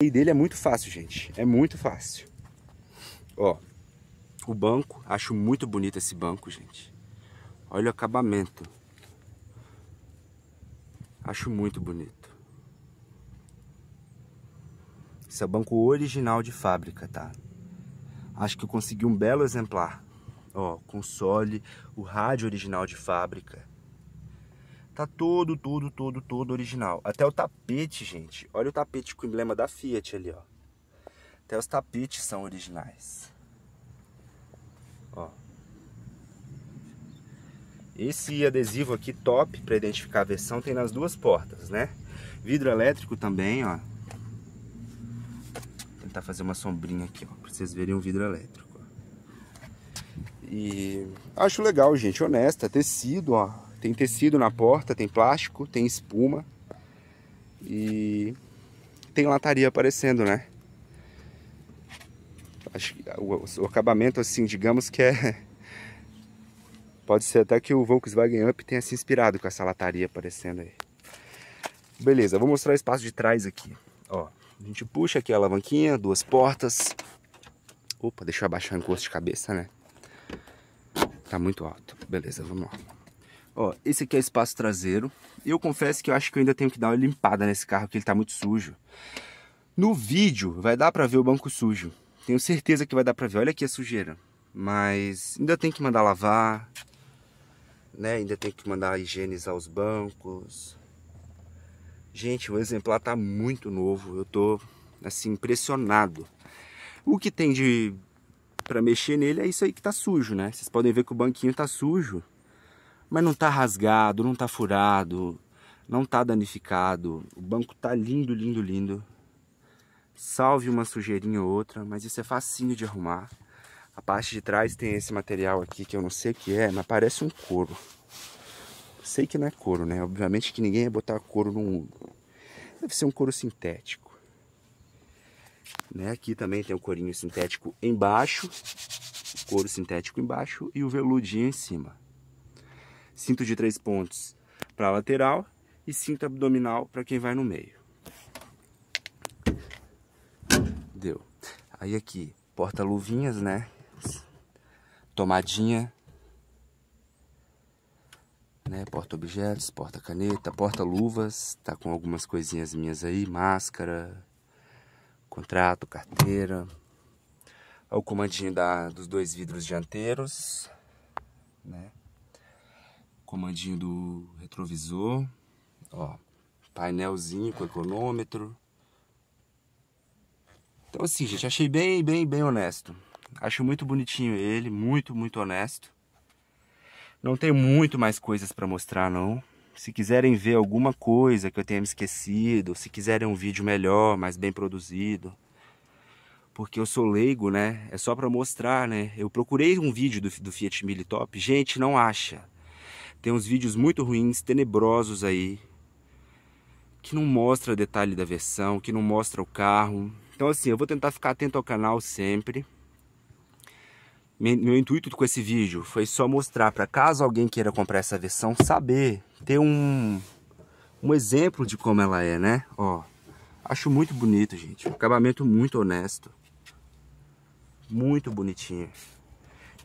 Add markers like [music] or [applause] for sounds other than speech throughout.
E dele é muito fácil, gente. É muito fácil. Ó, o banco, acho muito bonito esse banco, gente. Olha o acabamento. Acho muito bonito. Esse é o banco original de fábrica, tá? Acho que eu consegui um belo exemplar. Ó, console, o rádio original de fábrica. Tá todo, todo, todo, todo original. Até o tapete, gente. Olha o tapete com o emblema da Fiat ali, ó. Até os tapetes são originais. Ó. Esse adesivo aqui top para identificar a versão tem nas duas portas, né? Vidro elétrico também, ó. Vou tentar fazer uma sombrinha aqui, ó, para vocês verem o vidro elétrico. E acho legal, gente, honesta, tecido, ó. Tem tecido na porta, tem plástico, tem espuma e tem lataria aparecendo, né? Acho que o, o acabamento, assim, digamos que é... [laughs] Pode ser até que o Volkswagen Up tenha se inspirado com essa lataria aparecendo aí. Beleza, vou mostrar o espaço de trás aqui. Ó, a gente puxa aqui a alavanquinha, duas portas. Opa, deixa eu abaixar o encosto de cabeça, né? Tá muito alto. Beleza, vamos lá. Ó, esse aqui é o espaço traseiro. Eu confesso que eu acho que eu ainda tenho que dar uma limpada nesse carro, porque ele tá muito sujo. No vídeo vai dar para ver o banco sujo. Tenho certeza que vai dar para ver. Olha aqui a sujeira. Mas ainda tem que mandar lavar, né? Ainda tem que mandar higienizar os bancos. Gente, o exemplar tá muito novo. Eu tô assim impressionado. O que tem de para mexer nele é isso aí que tá sujo, né? Vocês podem ver que o banquinho tá sujo mas não está rasgado, não está furado, não está danificado. O banco está lindo, lindo, lindo. Salve uma sujeirinha ou outra, mas isso é facinho de arrumar. A parte de trás tem esse material aqui que eu não sei o que é, mas parece um couro. Sei que não é couro, né? Obviamente que ninguém ia botar couro num... Deve ser um couro sintético. Né? Aqui também tem o corinho sintético embaixo, couro sintético embaixo e o veludinho em cima cinto de três pontos para a lateral e cinto abdominal para quem vai no meio. Deu. Aí aqui, porta-luvinhas, né? Tomadinha. Né? Porta-objetos, porta-caneta, porta-luvas. Tá com algumas coisinhas minhas aí. Máscara, contrato, carteira. Olha o comandinho da, dos dois vidros dianteiros, né? comandinho do retrovisor, ó, painelzinho com econômetro. Então assim, gente, achei bem, bem, bem honesto. Acho muito bonitinho ele, muito, muito honesto. Não tem muito mais coisas para mostrar não. Se quiserem ver alguma coisa que eu tenha me esquecido, se quiserem um vídeo melhor, mais bem produzido, porque eu sou leigo, né? É só para mostrar, né? Eu procurei um vídeo do, do Fiat Mille Top, gente, não acha. Tem uns vídeos muito ruins, tenebrosos aí, que não mostra detalhe da versão, que não mostra o carro. Então assim, eu vou tentar ficar atento ao canal sempre. Meu intuito com esse vídeo foi só mostrar para caso alguém queira comprar essa versão, saber, ter um, um exemplo de como ela é, né? Ó, acho muito bonito, gente. acabamento muito honesto. Muito bonitinho.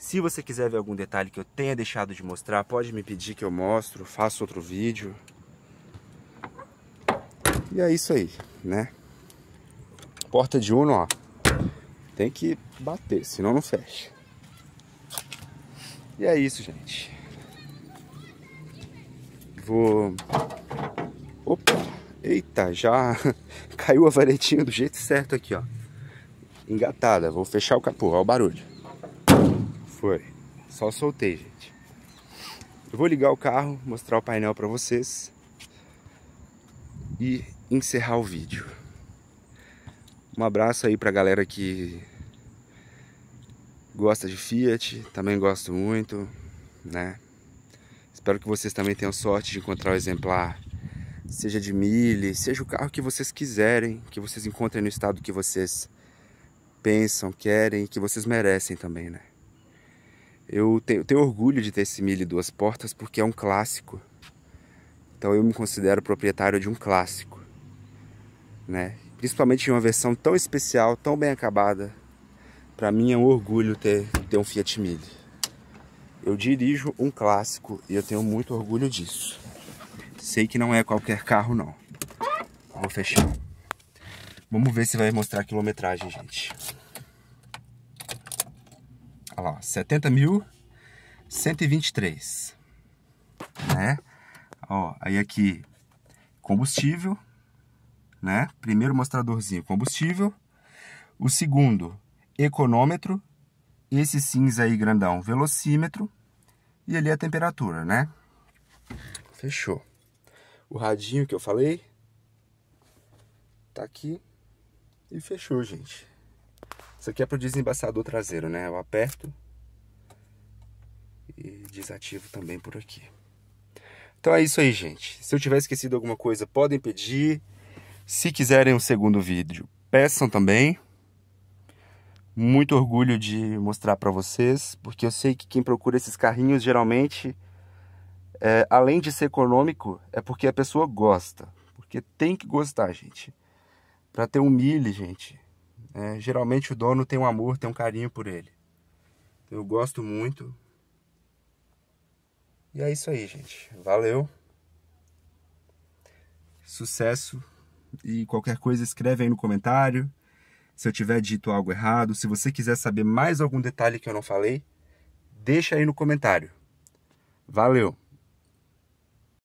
Se você quiser ver algum detalhe que eu tenha deixado de mostrar, pode me pedir que eu mostro, faço outro vídeo. E é isso aí, né? Porta de Uno, ó. Tem que bater, senão não fecha. E é isso, gente. Vou... Opa! Eita, já [laughs] caiu a varetinha do jeito certo aqui, ó. Engatada. Vou fechar o capô, ó o barulho. Foi. Só soltei, gente. Eu vou ligar o carro, mostrar o painel para vocês e encerrar o vídeo. Um abraço aí pra galera que gosta de Fiat, também gosto muito, né? Espero que vocês também tenham sorte de encontrar o exemplar, seja de milha, seja o carro que vocês quiserem, que vocês encontrem no estado que vocês pensam, querem, que vocês merecem também, né? Eu tenho, tenho orgulho de ter esse milho duas portas porque é um clássico. Então eu me considero proprietário de um clássico, né? Principalmente de uma versão tão especial, tão bem acabada. Para mim é um orgulho ter, ter um Fiat Mille. Eu dirijo um clássico e eu tenho muito orgulho disso. Sei que não é qualquer carro, não. Vou fechar. Vamos ver se vai mostrar a quilometragem, gente. Olha lá, 70.123. Né? Ó, aí aqui, combustível, né? Primeiro mostradorzinho, combustível. O segundo, econômetro. Esse cinza aí grandão, velocímetro. E ali a temperatura, né? Fechou. O radinho que eu falei tá aqui. E fechou, gente. Isso aqui é pro desembaçador traseiro, né? Eu aperto e desativo também por aqui. Então é isso aí, gente. Se eu tiver esquecido alguma coisa, podem pedir. Se quiserem um segundo vídeo, peçam também. Muito orgulho de mostrar para vocês, porque eu sei que quem procura esses carrinhos geralmente, é, além de ser econômico, é porque a pessoa gosta. Porque tem que gostar, gente. Para ter um milho, gente, é, geralmente o dono tem um amor, tem um carinho por ele. Eu gosto muito. E é isso aí, gente. Valeu. Sucesso. E qualquer coisa, escreve aí no comentário. Se eu tiver dito algo errado, se você quiser saber mais algum detalhe que eu não falei, deixa aí no comentário. Valeu!